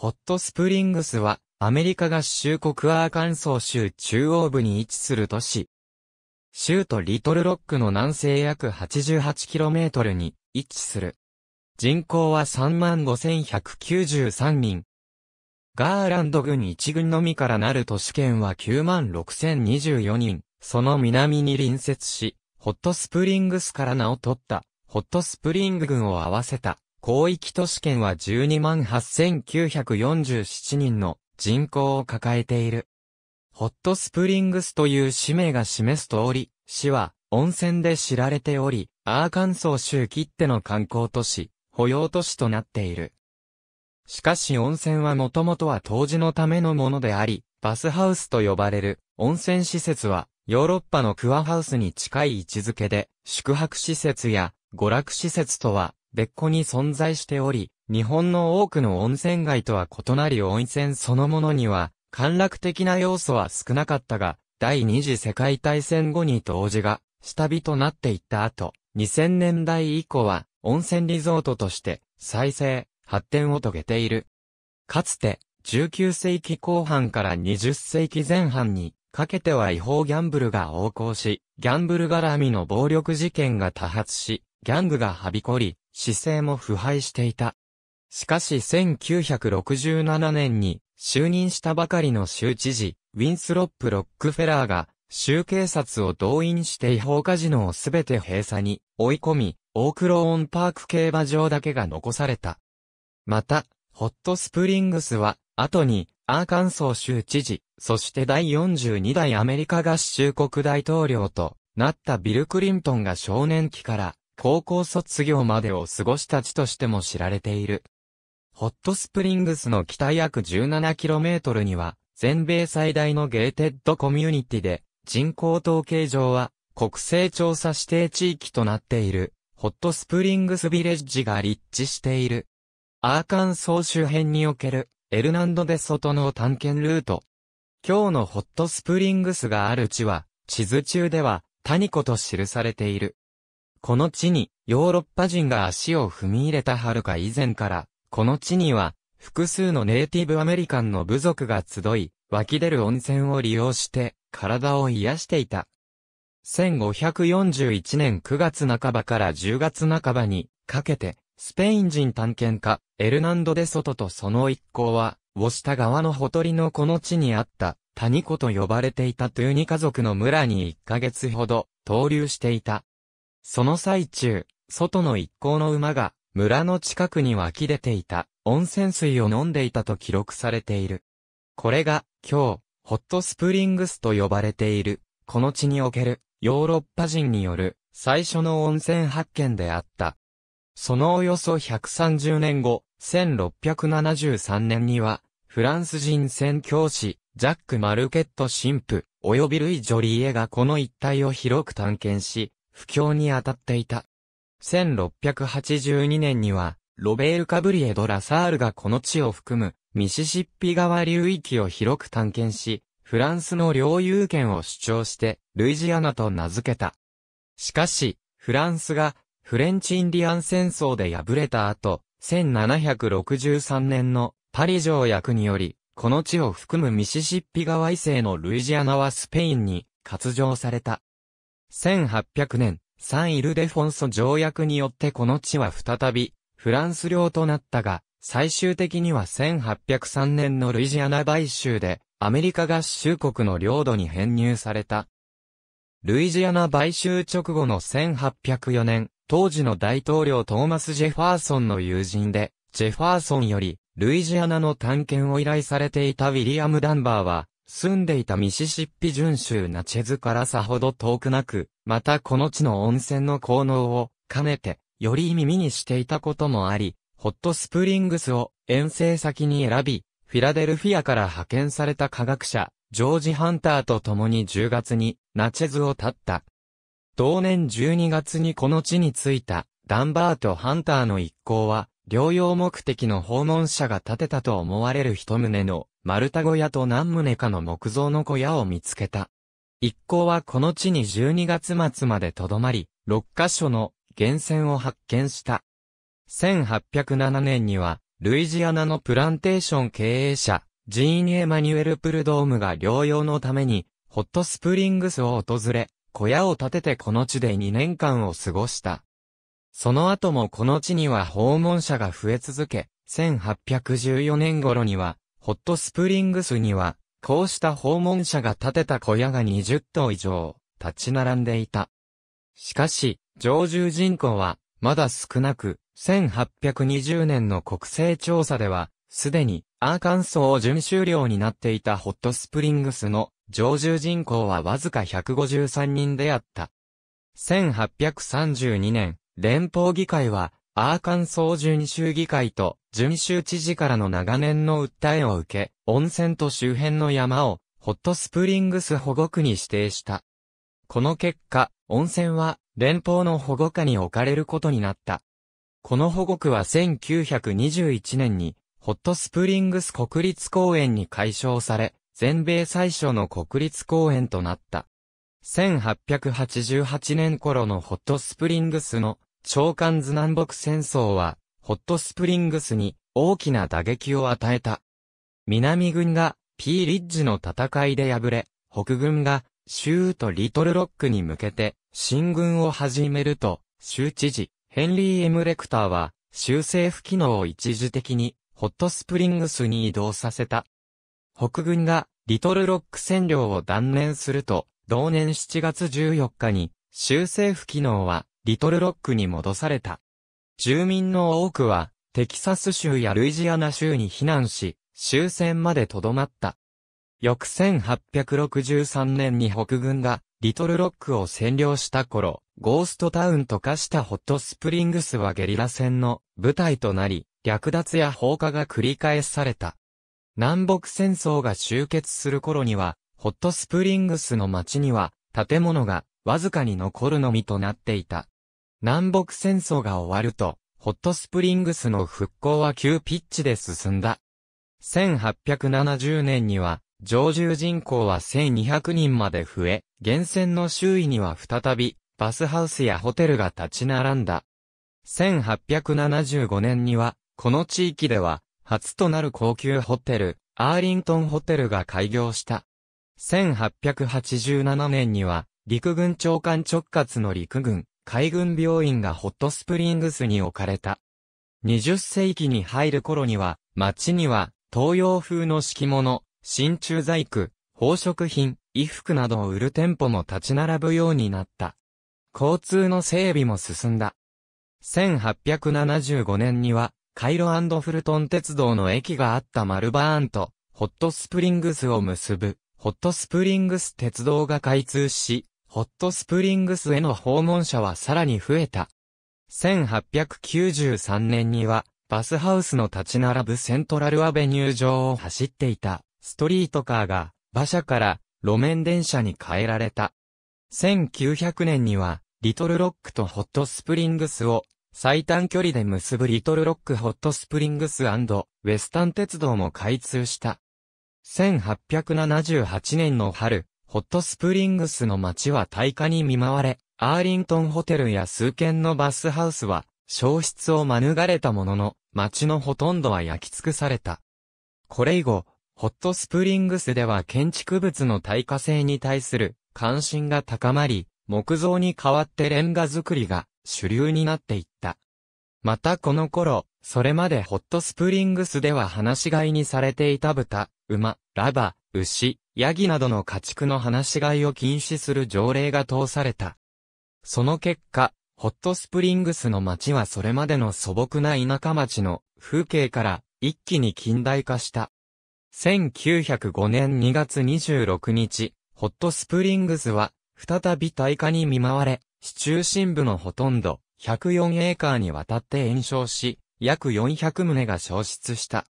ホットスプリングスは、アメリカ合衆国アーカンソー州中央部に位置する都市。州都リトルロックの南西約 88km に位置する。人口は35,193人。ガーランド郡一郡のみからなる都市圏は96,024人。その南に隣接し、ホットスプリングスから名を取った、ホットスプリング郡を合わせた。広域都市圏は128,947人の人口を抱えている。ホットスプリングスという氏名が示す通り、市は温泉で知られており、アーカンソー州切手の観光都市、保養都市となっている。しかし温泉はもともとは当時のためのものであり、バスハウスと呼ばれる温泉施設は、ヨーロッパのクアハウスに近い位置づけで、宿泊施設や娯楽施設とは別個に存在しており、日本の多くの温泉街とは異なり温泉そのものには、陥落的な要素は少なかったが、第二次世界大戦後に当時が下火となっていった後、2000年代以降は温泉リゾートとして再生、発展を遂げている。かつて、19世紀後半から20世紀前半にかけては違法ギャンブルが横行し、ギャンブル絡みの暴力事件が多発し、ギャングがはびこり、姿勢も腐敗していた。しかし1967年に就任したばかりの州知事、ウィンスロップ・ロックフェラーが、州警察を動員して違法カジノをすべて閉鎖に追い込み、オークローンパーク競馬場だけが残された。また、ホットスプリングスは、後に、アーカンソー州知事、そして第42代アメリカ合衆国大統領となったビル・クリントンが少年期から高校卒業までを過ごした地としても知られている。ホットスプリングスの北約 17km には、全米最大のゲーテッドコミュニティで、人口統計上は、国勢調査指定地域となっている、ホットスプリングスビレッジが立地している。アーカンソー周辺における、エルナンドデソトの探検ルート。今日のホットスプリングスがある地は、地図中では、タニコと記されている。この地にヨーロッパ人が足を踏み入れた遥か以前から、この地には複数のネイティブアメリカンの部族が集い、湧き出る温泉を利用して体を癒していた。1541年9月半ばから10月半ばにかけて、スペイン人探検家、エルナンド・デ・ソトとその一行は、ウォシタ側のほとりのこの地にあった、谷子と呼ばれていたというニ家族の村に1ヶ月ほど、登留していた。その最中、外の一行の馬が、村の近くに湧き出ていた、温泉水を飲んでいたと記録されている。これが、今日、ホットスプリングスと呼ばれている、この地における、ヨーロッパ人による、最初の温泉発見であった。そのおよそ130年後、1673年には、フランス人宣教師、ジャック・マルケット神父、及びルイ・ジョリエがこの一帯を広く探検し、不況に当たっていた。1682年には、ロベール・カブリエ・ド・ラサールがこの地を含む、ミシシッピ川流域を広く探検し、フランスの領有権を主張して、ルイジアナと名付けた。しかし、フランスが、フレンチ・インディアン戦争で敗れた後、1763年のパリ条約により、この地を含むミシシッピ川以西のルイジアナはスペインに割譲された。1800年、サン・イルデフォンソ条約によってこの地は再び、フランス領となったが、最終的には1803年のルイジアナ買収で、アメリカ合衆国の領土に編入された。ルイジアナ買収直後の1804年、当時の大統領トーマス・ジェファーソンの友人で、ジェファーソンより、ルイジアナの探検を依頼されていたウィリアム・ダンバーは、住んでいたミシシッピ巡州ナチェズからさほど遠くなく、またこの地の温泉の効能を兼ねて、より耳にしていたこともあり、ホットスプリングスを遠征先に選び、フィラデルフィアから派遣された科学者、ジョージ・ハンターと共に10月にナチェズを立った。同年12月にこの地に着いたダンバーとハンターの一行は、療養目的の訪問者が建てたと思われる一棟の丸太小屋と何棟かの木造の小屋を見つけた。一行はこの地に12月末まで留まり、6カ所の源泉を発見した。1807年には、ルイジアナのプランテーション経営者、ジーン・エマニュエル・プルドームが療養のために、ホットスプリングスを訪れ、小屋を建ててこの地で2年間を過ごした。その後もこの地には訪問者が増え続け、1814年頃にはホットスプリングスには、こうした訪問者が建てた小屋が20棟以上、立ち並んでいた。しかし、常住人口は、まだ少なく、1820年の国勢調査では、すでに、アーカンソー準終了になっていたホットスプリングスの常住人口はわずか153人であった。1832年、連邦議会はアーカンソー準州議会と準州知事からの長年の訴えを受け、温泉と周辺の山をホットスプリングス保護区に指定した。この結果、温泉は連邦の保護下に置かれることになった。この保護区は1921年にホットスプリングス国立公園に改称され、全米最初の国立公園となった。1888年頃のホットスプリングスの長官図南北戦争は、ホットスプリングスに大きな打撃を与えた。南軍がピーリッジの戦いで敗れ、北軍が州とリトルロックに向けて進軍を始めると、州知事ヘンリー・エムレクターは州政府機能を一時的にホットスプリングスに移動させた。北軍がリトルロック占領を断念すると、同年7月14日に州政府機能はリトルロックに戻された。住民の多くは、テキサス州やルイジアナ州に避難し、終戦まで留まった。翌1863年に北軍が、リトルロックを占領した頃、ゴーストタウンと化したホットスプリングスはゲリラ戦の舞台となり、略奪や放火が繰り返された。南北戦争が終結する頃には、ホットスプリングスの街には、建物がわずかに残るのみとなっていた。南北戦争が終わると、ホットスプリングスの復興は急ピッチで進んだ。1870年には、常住人口は1200人まで増え、源泉の周囲には再び、バスハウスやホテルが立ち並んだ。1875年には、この地域では、初となる高級ホテル、アーリントンホテルが開業した。1887年には、陸軍長官直轄の陸軍、海軍病院がホットスプリングスに置かれた。20世紀に入る頃には、街には、東洋風の敷物、真鍮細工、宝飾品、衣服などを売る店舗も立ち並ぶようになった。交通の整備も進んだ。1875年には、カイロフルトン鉄道の駅があったマルバーンと、ホットスプリングスを結ぶ、ホットスプリングス鉄道が開通し、ホットスプリングスへの訪問者はさらに増えた。1893年には、バスハウスの立ち並ぶセントラルアベニュー上を走っていたストリートカーが馬車から路面電車に変えられた。1900年にはリトルロックとホットスプリングスを最短距離で結ぶリトルロックホットスプリングスウェスタン鉄道も開通した。1878年の春、ホットスプリングスの街は大火に見舞われ、アーリントンホテルや数軒のバスハウスは、消失を免れたものの、街のほとんどは焼き尽くされた。これ以後、ホットスプリングスでは建築物の耐火性に対する関心が高まり、木造に代わってレンガ作りが主流になっていった。またこの頃、それまでホットスプリングスでは放し飼いにされていた豚、馬、ラバ、牛、ヤギなどの家畜の放し飼いを禁止する条例が通された。その結果、ホットスプリングスの街はそれまでの素朴な田舎町の風景から一気に近代化した。1905年2月26日、ホットスプリングスは再び大火に見舞われ、市中心部のほとんど104エーカーにわたって延焼し、約400棟が消失した。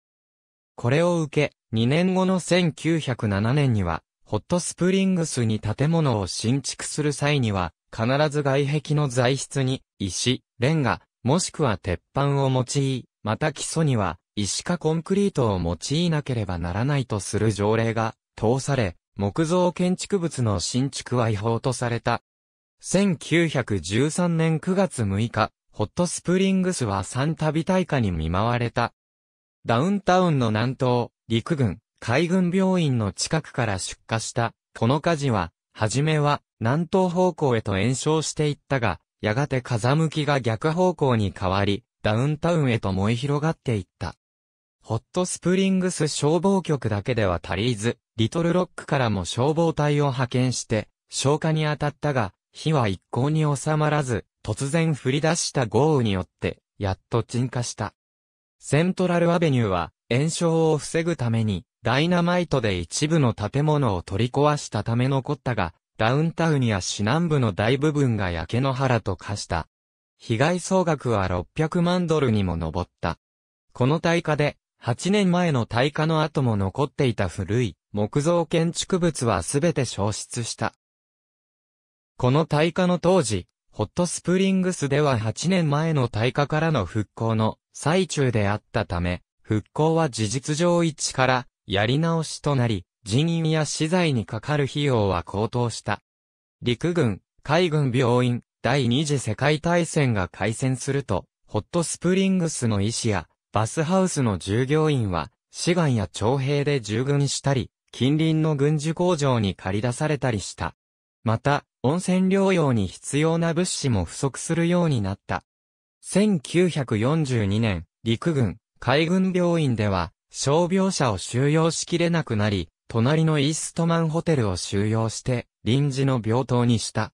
これを受け、2年後の1907年には、ホットスプリングスに建物を新築する際には、必ず外壁の材質に、石、レンガ、もしくは鉄板を用い、また基礎には、石かコンクリートを用いなければならないとする条例が通され、木造建築物の新築は違法とされた。1913年9月6日、ホットスプリングスは3度大火に見舞われた。ダウンタウンの南東、陸軍、海軍病院の近くから出火した、この火事は、はじめは、南東方向へと延焼していったが、やがて風向きが逆方向に変わり、ダウンタウンへと燃え広がっていった。ホットスプリングス消防局だけでは足りず、リトルロックからも消防隊を派遣して、消火に当たったが、火は一向に収まらず、突然降り出した豪雨によって、やっと鎮火した。セントラルアベニューは、炎症を防ぐために、ダイナマイトで一部の建物を取り壊したため残ったが、ダウンタウンや市南部の大部分が焼け野原と化した。被害総額は600万ドルにも上った。この大火で、8年前の大火の後も残っていた古い木造建築物はすべて消失した。この大火の当時、ホットスプリングスでは8年前の大火からの復興の最中であったため、復興は事実上一からやり直しとなり、人員や資材にかかる費用は高騰した。陸軍、海軍病院、第二次世界大戦が開戦すると、ホットスプリングスの医師や、バスハウスの従業員は、志願や徴兵で従軍したり、近隣の軍需工場に借り出されたりした。また、温泉療養に必要な物資も不足するようになった。1942年、陸軍、海軍病院では、傷病者を収容しきれなくなり、隣のイーストマンホテルを収容して、臨時の病棟にした。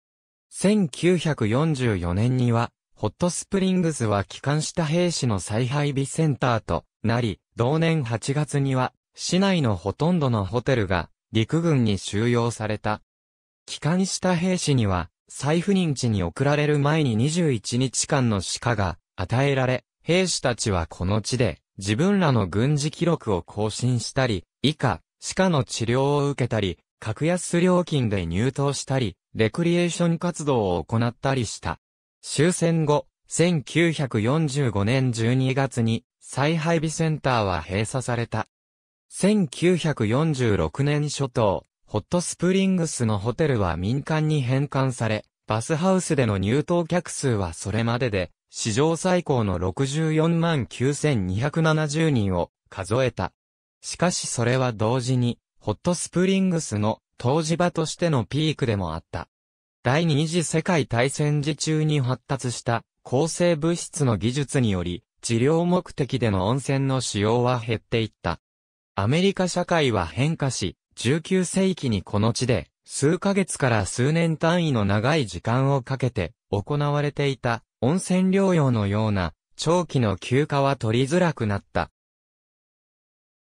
1944年には、ホットスプリングズは帰還した兵士の再配備センターとなり、同年8月には、市内のほとんどのホテルが陸軍に収容された。帰還した兵士には、再赴任地に送られる前に21日間の歯科が与えられ、兵士たちはこの地で自分らの軍事記録を更新したり、以下、歯科の治療を受けたり、格安料金で入党したり、レクリエーション活動を行ったりした。終戦後、1945年12月に再配備センターは閉鎖された。1946年初頭、ホットスプリングスのホテルは民間に返還され、バスハウスでの入島客数はそれまでで、史上最高の64万9270人を数えた。しかしそれは同時に、ホットスプリングスの湯治場としてのピークでもあった。第二次世界大戦時中に発達した抗生物質の技術により、治療目的での温泉の使用は減っていった。アメリカ社会は変化し、19世紀にこの地で、数ヶ月から数年単位の長い時間をかけて、行われていた、温泉療養のような、長期の休暇は取りづらくなった。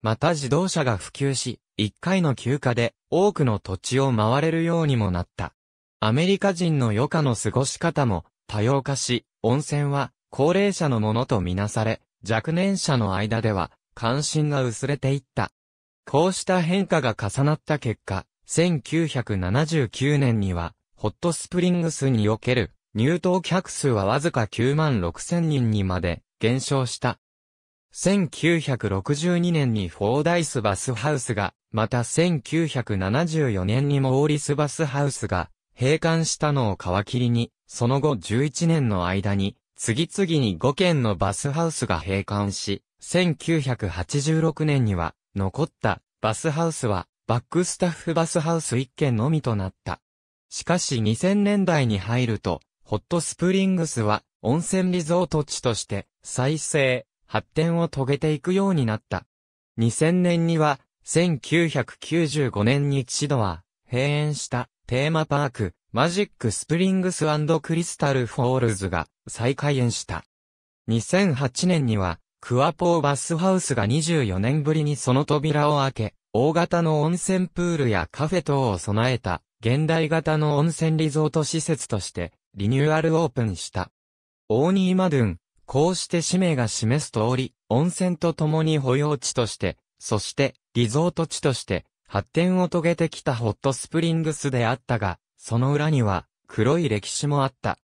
また自動車が普及し、一回の休暇で多くの土地を回れるようにもなった。アメリカ人の余暇の過ごし方も多様化し、温泉は高齢者のものとみなされ、若年者の間では関心が薄れていった。こうした変化が重なった結果、1979年には、ホットスプリングスにおける入党客数はわずか9万6千人にまで減少した。1962年にフォーダイスバスハウスが、また1974年にモーリスバスハウスが閉館したのを皮切りに、その後11年の間に、次々に5軒のバスハウスが閉館し、1986年には残ったバスハウスはバックスタッフバスハウス1軒のみとなった。しかし2000年代に入ると、ホットスプリングスは温泉リゾート地として再生、発展を遂げていくようになった。2000年には1995年に一度は閉園したテーマパークマジックスプリングスクリスタルフォールズが再開園した。2008年にはクアポーバスハウスが24年ぶりにその扉を開け、大型の温泉プールやカフェ等を備えた、現代型の温泉リゾート施設として、リニューアルオープンした。オーニーマドゥン、こうして氏名が示す通り、温泉と共に保養地として、そしてリゾート地として発展を遂げてきたホットスプリングスであったが、その裏には黒い歴史もあった。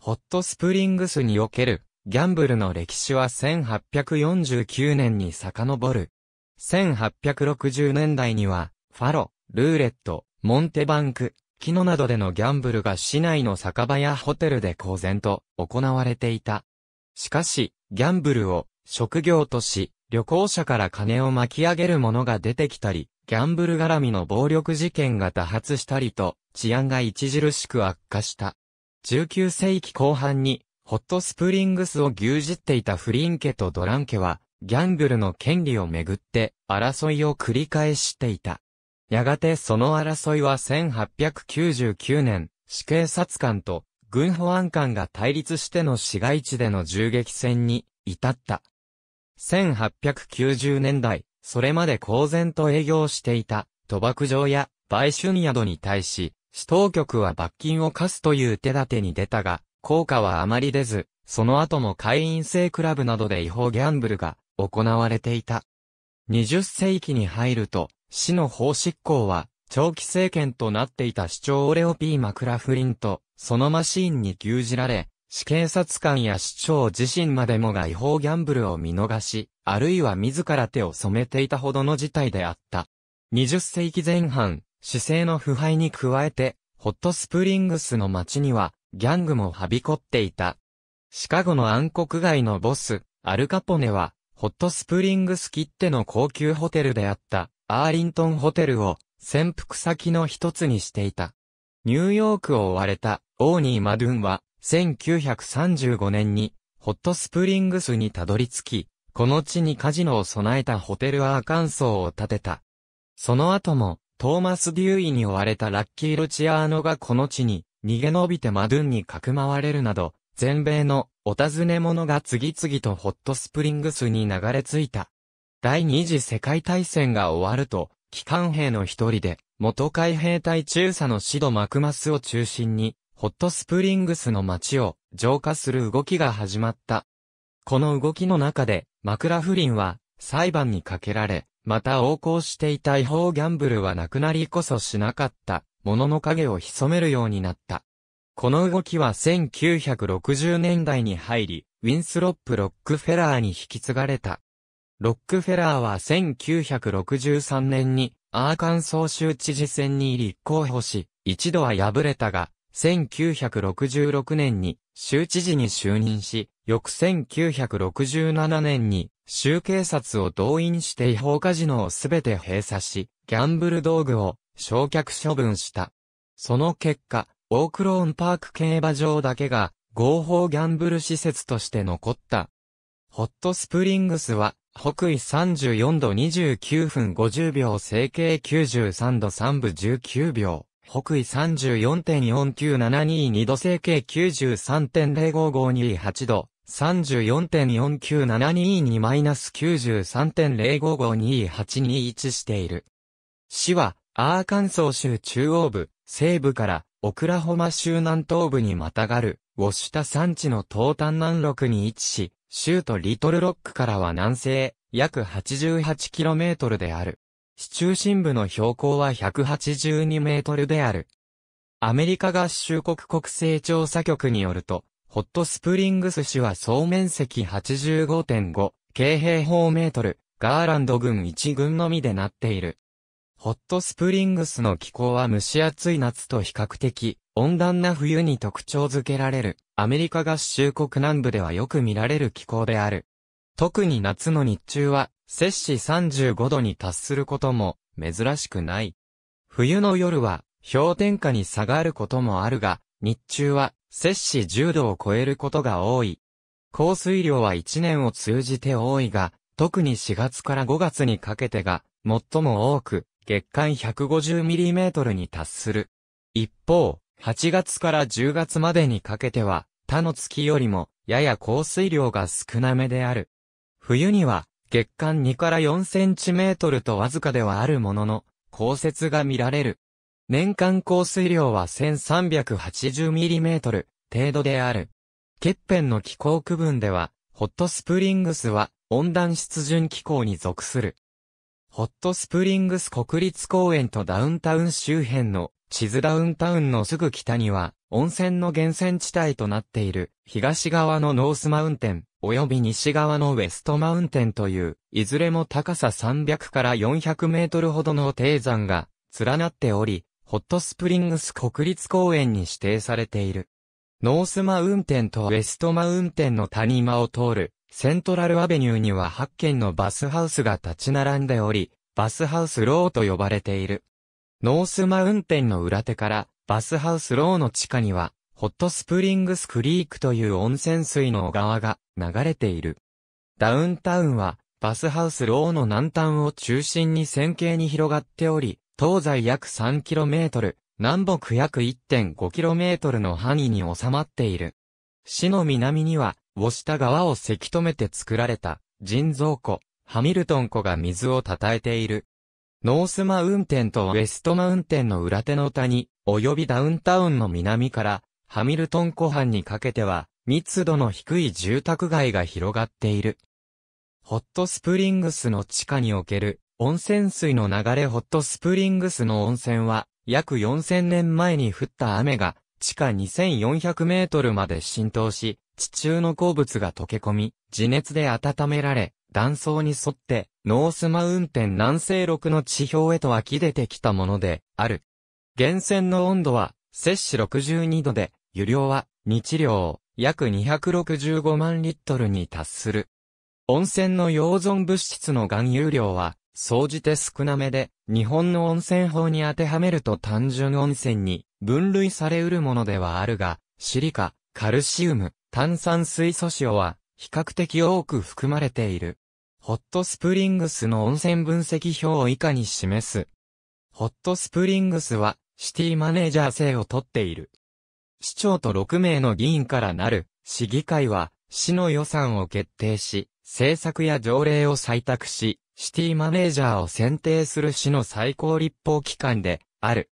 ホットスプリングスにおけるギャンブルの歴史は1849年に遡る。1860年代には、ファロ、ルーレット、モンテバンク、キノなどでのギャンブルが市内の酒場やホテルで公然と行われていた。しかし、ギャンブルを職業とし、旅行者から金を巻き上げる者が出てきたり、ギャンブル絡みの暴力事件が多発したりと、治安が著しく悪化した。19世紀後半に、ホットスプリングスを牛耳っていたフリン家とドラン家は、ギャンブルの権利をめぐって争いを繰り返していた。やがてその争いは1899年、死刑察官と軍保安官が対立しての市街地での銃撃戦に至った。1890年代、それまで公然と営業していた賭博場や売春宿に対し、市当局は罰金を課すという手立てに出たが、効果はあまり出ず、その後も会員制クラブなどで違法ギャンブルが行われていた。20世紀に入ると、市の法執行は、長期政権となっていた市長オレオピー・マクラフリンと、そのマシーンに牛耳られ、市警察官や市長自身までもが違法ギャンブルを見逃し、あるいは自ら手を染めていたほどの事態であった。20世紀前半、市政の腐敗に加えて、ホットスプリングスの街には、ギャングもはびこっていた。シカゴの暗黒街のボス、アルカポネは、ホットスプリングス切手の高級ホテルであった、アーリントンホテルを、潜伏先の一つにしていた。ニューヨークを追われた、オーニー・マドゥンは、1935年に、ホットスプリングスにたどり着き、この地にカジノを備えたホテルアーカンソーを建てた。その後も、トーマス・デューイに追われたラッキー・ロチアーノがこの地に逃げ延びてマドゥンにかくまわれるなど、全米のお尋ね者が次々とホットスプリングスに流れ着いた。第二次世界大戦が終わると、機関兵の一人で、元海兵隊中佐のシド・マクマスを中心に、ホットスプリングスの街を浄化する動きが始まった。この動きの中で、マクラフリンは裁判にかけられ、また横行していた違法ギャンブルはなくなりこそしなかった物の影を潜めるようになった。この動きは1960年代に入り、ウィンスロップ・ロックフェラーに引き継がれた。ロックフェラーは1963年にアーカンソー州知事選に立候補し、一度は敗れたが、1966年に州知事に就任し、翌1967年に州警察を動員して違法カジノをすべて閉鎖し、ギャンブル道具を焼却処分した。その結果、オークローンパーク競馬場だけが合法ギャンブル施設として残った。ホットスプリングスは北緯34度29分50秒整形93度3分19秒。北緯34.49722度整形93.05528度、34.49722-93.05528に位置している。市は、アーカンソー州中央部、西部からオクラホマ州南東部にまたがる、ウォシュタ山地の東端南麓に位置し、州都リトルロックからは南西、約 88km である。市中心部の標高は182メートルである。アメリカ合衆国国勢調査局によると、ホットスプリングス市は総面積85.5、京平方メートル、ガーランド郡1郡のみでなっている。ホットスプリングスの気候は蒸し暑い夏と比較的温暖な冬に特徴づけられるアメリカ合衆国南部ではよく見られる気候である。特に夏の日中は摂氏35度に達することも珍しくない。冬の夜は氷点下に下がることもあるが、日中は摂氏10度を超えることが多い。降水量は1年を通じて多いが、特に4月から5月にかけてが最も多く、月間 150mm に達する。一方、8月から10月までにかけては、他の月よりも、やや降水量が少なめである。冬には、月間2から4センチメートルとわずかではあるものの、降雪が見られる。年間降水量は 1380mm 程度である。ケッペンの気候区分では、ホットスプリングスは温暖湿潤気候に属する。ホットスプリングス国立公園とダウンタウン周辺の地図ダウンタウンのすぐ北には温泉の源泉地帯となっている東側のノースマウンテン及び西側のウェストマウンテンといういずれも高さ300から400メートルほどの低山が連なっておりホットスプリングス国立公園に指定されている。ノースマウンテンとウェストマウンテンの谷間を通るセントラルアベニューには8軒のバスハウスが立ち並んでおり、バスハウスローと呼ばれている。ノースマウンテンの裏手から、バスハウスローの地下には、ホットスプリングスクリークという温泉水の小川が流れている。ダウンタウンは、バスハウスローの南端を中心に線形に広がっており、東西約 3km、南北約 1.5km の範囲に収まっている。市の南には、をした川をせき止めて作られた、人造湖、ハミルトン湖が水をたたえている。ノースマウンテンとウェストマウンテンの裏手の谷、及びダウンタウンの南から、ハミルトン湖畔にかけては、密度の低い住宅街が広がっている。ホットスプリングスの地下における温泉水の流れホットスプリングスの温泉は約4000年前に降った雨が地下2400メートルまで浸透し地中の鉱物が溶け込み、地熱で温められ、断層に沿って、ノースマウンテン南西麓の地表へと湧き出てきたもので、ある。源泉の温度は、摂氏62度で、湯量は、日量、約265万リットルに達する。温泉の溶存物質の含有量は、総じて少なめで、日本の温泉法に当てはめると単純温泉に分類されうるものではあるが、シリカ、カルシウム、炭酸水素塩は比較的多く含まれている。ホットスプリングスの温泉分析表を以下に示す。ホットスプリングスはシティマネージャー制をとっている。市長と6名の議員からなる市議会は市の予算を決定し、政策や条例を採択し、シティマネージャーを選定する市の最高立法機関である。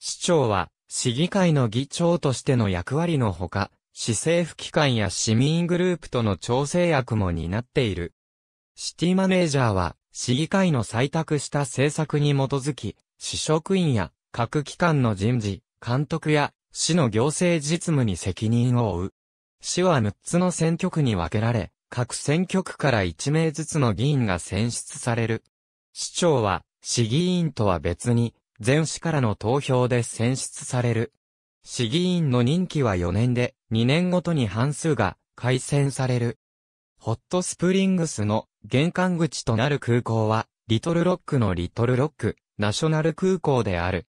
市長は市議会の議長としての役割のほか、市政府機関や市民グループとの調整役も担っている。シティマネージャーは、市議会の採択した政策に基づき、市職員や各機関の人事、監督や市の行政実務に責任を負う。市は6つの選挙区に分けられ、各選挙区から1名ずつの議員が選出される。市長は、市議員とは別に、全市からの投票で選出される。市議員の任期は4年で、2年ごとに半数が改選される。ホットスプリングスの玄関口となる空港は、リトルロックのリトルロック、ナショナル空港である。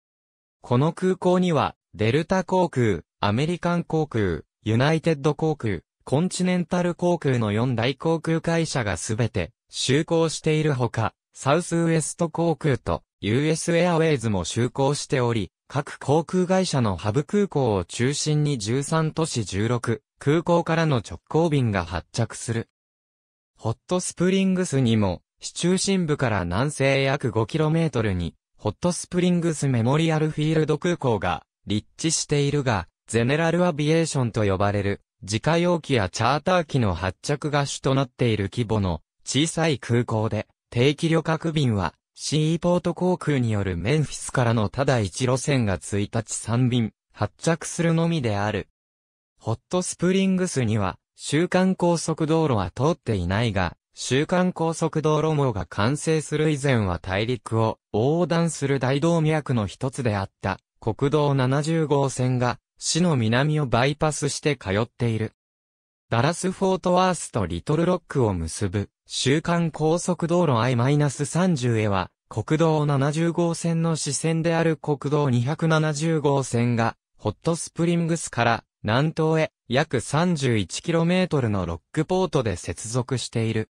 この空港には、デルタ航空、アメリカン航空、ユナイテッド航空、コンチネンタル航空の4大航空会社がすべて、就航しているほか、サウスウエスト航空と US エアウェイズも就航しており、各航空会社のハブ空港を中心に13都市16空港からの直行便が発着する。ホットスプリングスにも、市中心部から南西約 5km に、ホットスプリングスメモリアルフィールド空港が立地しているが、ゼネラルアビエーションと呼ばれる、自家用機やチャーター機の発着が主となっている規模の小さい空港で、定期旅客便はシーポート航空によるメンフィスからのただ一路線が1日3便、発着するのみである。ホットスプリングスには、週間高速道路は通っていないが、週間高速道路網が完成する以前は大陸を横断する大動脈の一つであった国道70号線が市の南をバイパスして通っている。ダラスフォートワースとリトルロックを結ぶ週刊高速道路 I-30 へは、国道70号線の支線である国道270号線が、ホットスプリングスから南東へ約 31km のロックポートで接続している。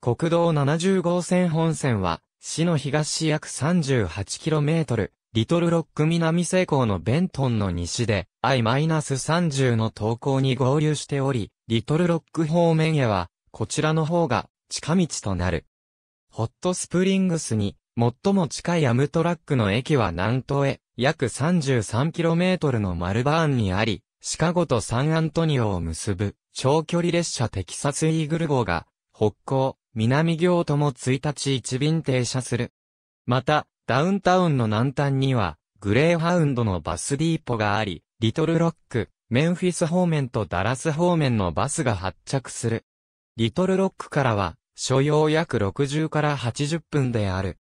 国道70号線本線は、市の東約 38km、リトルロック南西港のベントンの西で I-30 の投稿に合流しており、リトルロック方面へは、こちらの方が近道となる。ホットスプリングスに最も近いアムトラックの駅は南東へ約 33km のマルバーンにあり、シカゴとサンアントニオを結ぶ長距離列車テキサスイーグル号が北港、南行とも1日1便停車する。また、ダウンタウンの南端にはグレーハウンドのバスディーポがあり、リトルロック、メンフィス方面とダラス方面のバスが発着する。リトルロックからは、所要約60から80分である。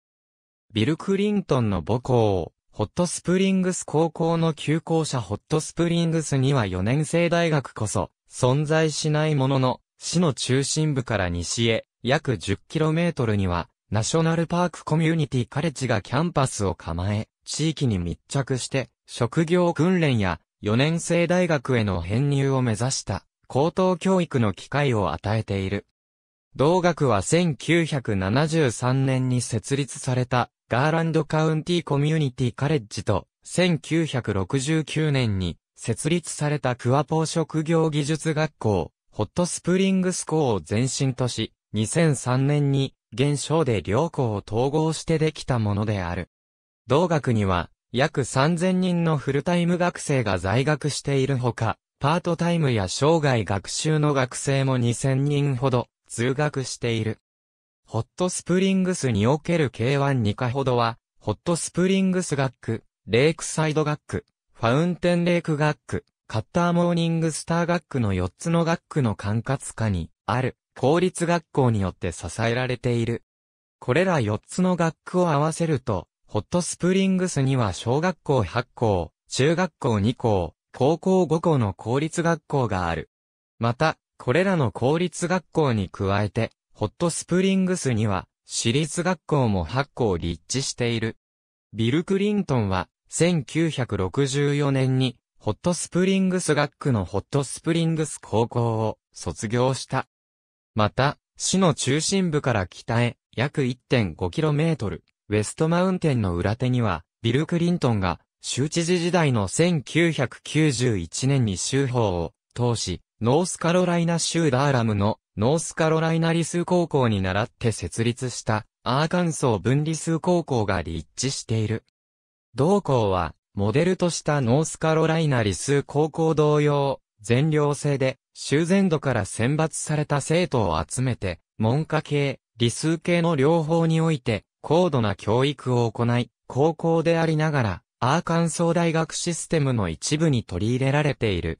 ビル・クリントンの母校、ホットスプリングス高校の旧校舎ホットスプリングスには4年生大学こそ存在しないものの、市の中心部から西へ約 10km にはナショナルパークコミュニティカレッジがキャンパスを構え、地域に密着して職業訓練や4年生大学への編入を目指した。高等教育の機会を与えている。同学は1973年に設立されたガーランドカウンティコミュニティカレッジと1969年に設立されたクワポー職業技術学校、ホットスプリングス校を前身とし、2003年に現象で両校を統合してできたものである。同学には約3000人のフルタイム学生が在学しているほか、パートタイムや生涯学習の学生も2000人ほど通学している。ホットスプリングスにおける K1 2課ほどは、ホットスプリングス学区、レイクサイド学区、ファウンテンレイク学区、カッターモーニングスター学区の4つの学区の管轄下にある公立学校によって支えられている。これら4つの学区を合わせると、ホットスプリングスには小学校8校、中学校2校、高校5校の公立学校がある。また、これらの公立学校に加えて、ホットスプリングスには、私立学校も8校立地している。ビル・クリントンは、1964年に、ホットスプリングス学区のホットスプリングス高校を卒業した。また、市の中心部から北へ約 1.5km、ウェストマウンテンの裏手には、ビル・クリントンが州知事時代の1991年に州法を通し、ノースカロライナ州ダーラムのノースカロライナ理数高校に倣って設立したアーカンソー分理数高校が立地している。同校はモデルとしたノースカロライナ理数高校同様、全寮制で州全土から選抜された生徒を集めて文科系、理数系の両方において高度な教育を行い、高校でありながらアーカンソー大学システムの一部に取り入れられている。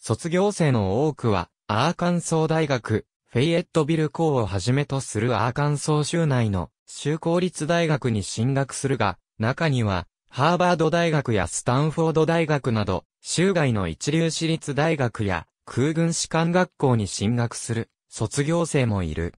卒業生の多くは、アーカンソー大学、フェイエットビル校をはじめとするアーカンソー州内の州公立大学に進学するが、中には、ハーバード大学やスタンフォード大学など、州外の一流私立大学や空軍士官学校に進学する卒業生もいる。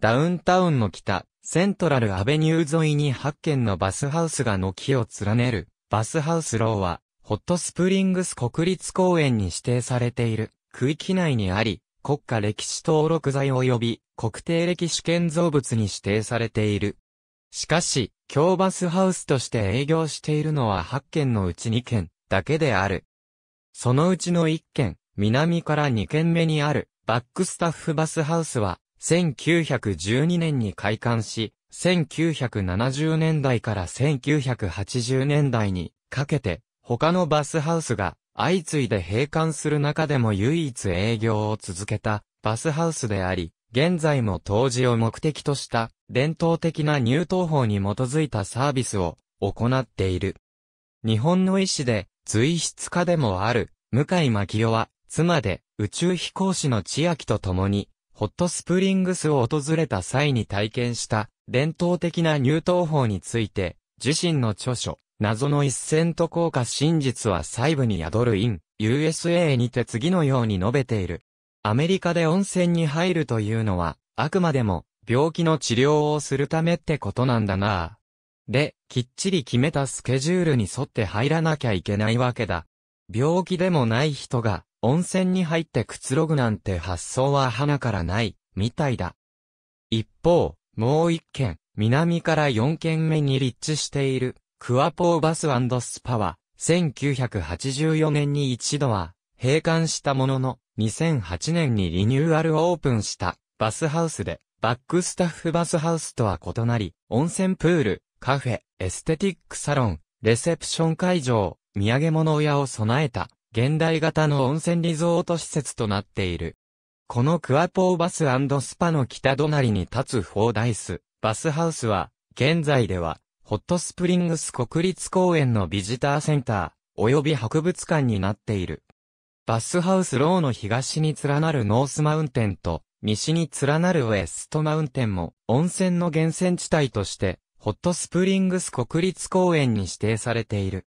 ダウンタウンの北、セントラルアベニュー沿いに8軒のバスハウスが軒を連ねる、バスハウスローは、ホットスプリングス国立公園に指定されている区域内にあり、国家歴史登録財及び国定歴史建造物に指定されている。しかし、京バスハウスとして営業しているのは8軒のうち2軒だけである。そのうちの1軒、南から2軒目にあるバックスタッフバスハウスは1912年に開館し、1970年代から1980年代にかけて、他のバスハウスが相次いで閉館する中でも唯一営業を続けたバスハウスであり、現在も当時を目的とした伝統的な入湯法に基づいたサービスを行っている。日本の医師で随筆家でもある向井牧夫は妻で宇宙飛行士の千秋と共にホットスプリングスを訪れた際に体験した伝統的な入湯法について、自身の著書、謎の一線と効果真実は細部に宿る in USA にて次のように述べている。アメリカで温泉に入るというのは、あくまでも病気の治療をするためってことなんだなで、きっちり決めたスケジュールに沿って入らなきゃいけないわけだ。病気でもない人が温泉に入ってくつろぐなんて発想は花からない、みたいだ。一方、もう一軒、南から4軒目に立地している、クアポーバススパは、1984年に一度は、閉館したものの、2008年にリニューアルオープンした、バスハウスで、バックスタッフバスハウスとは異なり、温泉プール、カフェ、エステティックサロン、レセプション会場、土産物屋を備えた、現代型の温泉リゾート施設となっている。このクアポーバススパの北隣に立つフォーダイス、バスハウスは、現在では、ホットスプリングス国立公園のビジターセンター、及び博物館になっている。バスハウスローの東に連なるノースマウンテンと、西に連なるウェストマウンテンも、温泉の源泉地帯として、ホットスプリングス国立公園に指定されている。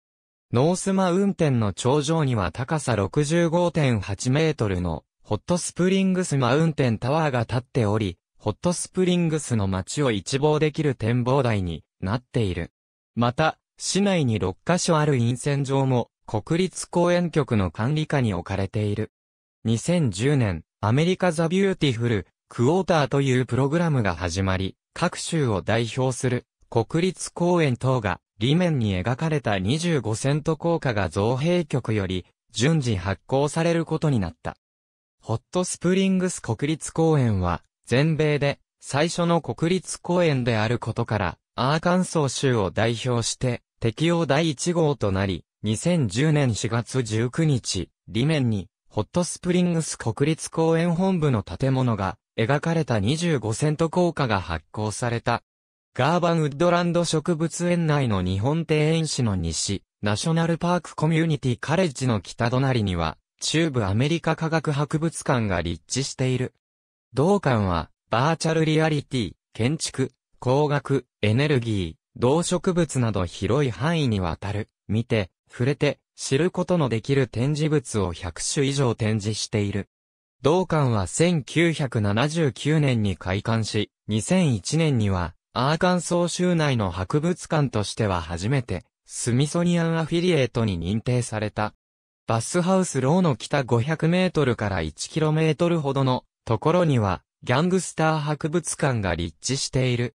ノースマウンテンの頂上には高さ65.8メートルのホットスプリングスマウンテンタワーが建っており、ホットスプリングスの街を一望できる展望台になっている。また、市内に6カ所ある陰線場も国立公園局の管理下に置かれている。2010年、アメリカザ・ビューティフル・クォーターというプログラムが始まり、各州を代表する国立公園等が裏面に描かれた25セント硬貨が造幣局より順次発行されることになった。ホットスプリングス国立公園は全米で最初の国立公園であることからアーカンソー州を代表して適用第1号となり2010年4月19日裏面にホットスプリングス国立公園本部の建物が描かれた25セント硬貨が発行されたガーバンウッドランド植物園内の日本庭園市の西、ナショナルパークコミュニティカレッジの北隣には、中部アメリカ科学博物館が立地している。同館は、バーチャルリアリティ、建築、工学、エネルギー、動植物など広い範囲にわたる、見て、触れて、知ることのできる展示物を100種以上展示している。同館は1979年に開館し、2001年にはアーカンソー州内の博物館としては初めて、スミソニアンアフィリエイトに認定された。バスハウスローの北500メートルから1キロメートルほどのところには、ギャングスター博物館が立地している。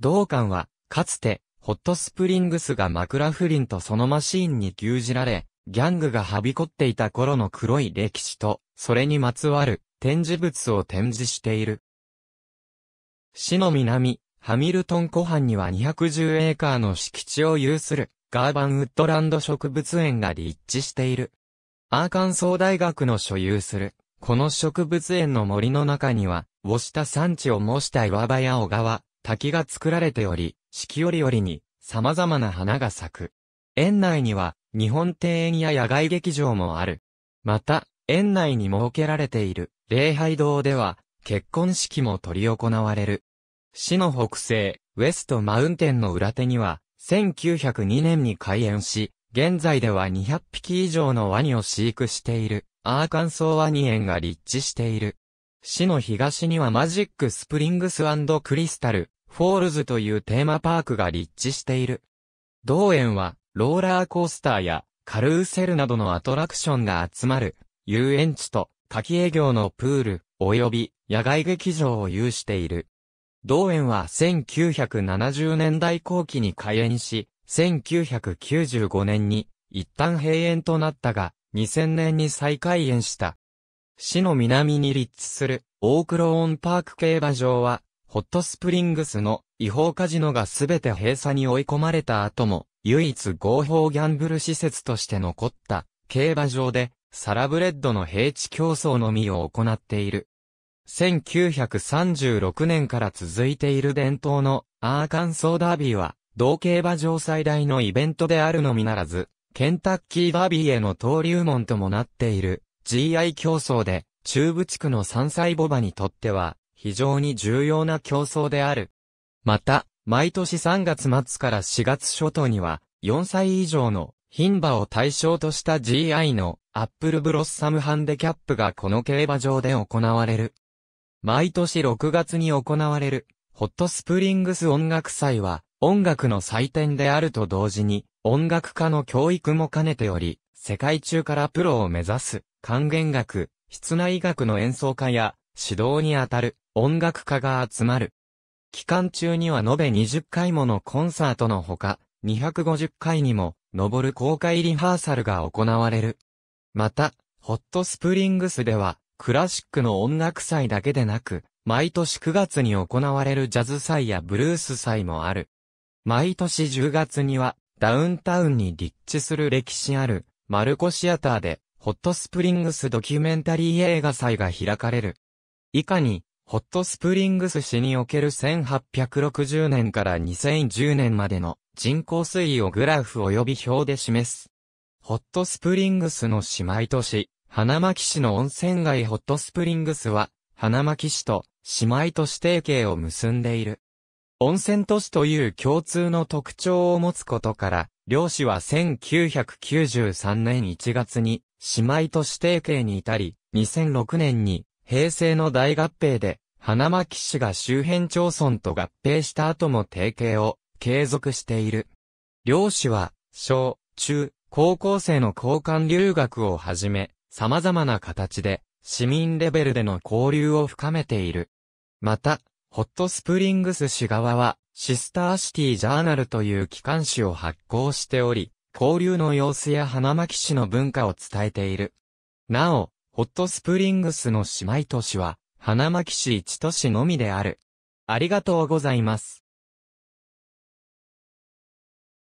同館は、かつて、ホットスプリングスがマクラフリンとそのマシーンに牛耳られ、ギャングがはびこっていた頃の黒い歴史と、それにまつわる展示物を展示している。市の南、ハミルトン湖畔には210エーカーの敷地を有するガーバンウッドランド植物園が立地している。アーカンソー大学の所有する、この植物園の森の中には、ウォシタ山地を模した岩場や小川、滝が作られており、四季折々に様々な花が咲く。園内には、日本庭園や野外劇場もある。また、園内に設けられている礼拝堂では、結婚式も執り行われる。市の北西、ウェストマウンテンの裏手には、1902年に開園し、現在では200匹以上のワニを飼育している、アーカンソーワニ園が立地している。市の東にはマジックスプリングスクリスタル、フォールズというテーマパークが立地している。同園は、ローラーコースターや、カルーセルなどのアトラクションが集まる、遊園地と、夏季営業のプール、及び、野外劇場を有している。同園は1970年代後期に開園し、1995年に一旦閉園となったが、2000年に再開園した。市の南に立地するオークローンパーク競馬場は、ホットスプリングスの違法カジノがすべて閉鎖に追い込まれた後も、唯一合法ギャンブル施設として残った競馬場で、サラブレッドの平地競争のみを行っている。1936年から続いている伝統のアーカンソーダービーは、同競馬場最大のイベントであるのみならず、ケンタッキーダービーへの登竜門ともなっている GI 競争で、中部地区の山菜ボバにとっては、非常に重要な競争である。また、毎年3月末から4月初頭には、4歳以上の牝馬を対象とした GI のアップルブロッサムハンデキャップがこの競馬場で行われる。毎年6月に行われる、ホットスプリングス音楽祭は、音楽の祭典であると同時に、音楽家の教育も兼ねており、世界中からプロを目指す、管弦楽、室内楽の演奏家や、指導にあたる、音楽家が集まる。期間中には延べ20回ものコンサートのほか、250回にも、上る公開リハーサルが行われる。また、ホットスプリングスでは、クラシックの音楽祭だけでなく、毎年9月に行われるジャズ祭やブルース祭もある。毎年10月には、ダウンタウンに立地する歴史ある、マルコシアターで、ホットスプリングスドキュメンタリー映画祭が開かれる。以下に、ホットスプリングス市における1860年から2010年までの人口推移をグラフ及び表で示す。ホットスプリングスの姉妹都市、花巻市の温泉街ホットスプリングスは、花巻市と姉妹都市提携を結んでいる。温泉都市という共通の特徴を持つことから、両市は1993年1月に姉妹都市提携に至り、2006年に平成の大合併で花巻市が周辺町村と合併した後も提携を継続している。両市は小、中、高校生の交換留学をはじめ、様々な形で市民レベルでの交流を深めている。また、ホットスプリングス市側は、シスターシティジャーナルという機関誌を発行しており、交流の様子や花巻市の文化を伝えている。なお、ホットスプリングスの姉妹都市は、花巻市一都市のみである。ありがとうございます。